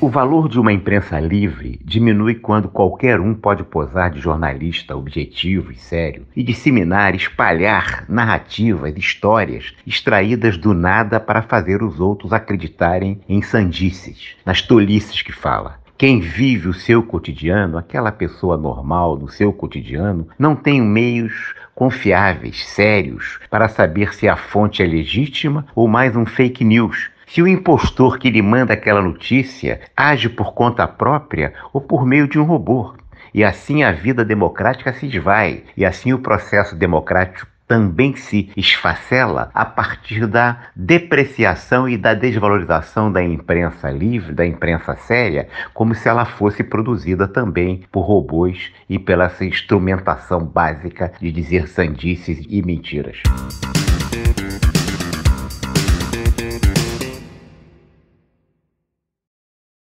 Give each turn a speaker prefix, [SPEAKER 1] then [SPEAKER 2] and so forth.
[SPEAKER 1] O valor de uma imprensa livre diminui quando qualquer um pode posar de jornalista objetivo e sério e disseminar, espalhar narrativas, histórias extraídas do nada para fazer os outros acreditarem em sandices, nas tolices que fala. Quem vive o seu cotidiano, aquela pessoa normal no seu cotidiano, não tem meios confiáveis, sérios, para saber se a fonte é legítima ou mais um fake news se o impostor que lhe manda aquela notícia age por conta própria ou por meio de um robô. E assim a vida democrática se esvai, e assim o processo democrático também se esfacela a partir da depreciação e da desvalorização da imprensa livre, da imprensa séria, como se ela fosse produzida também por robôs e pela essa instrumentação básica de dizer sandices e mentiras.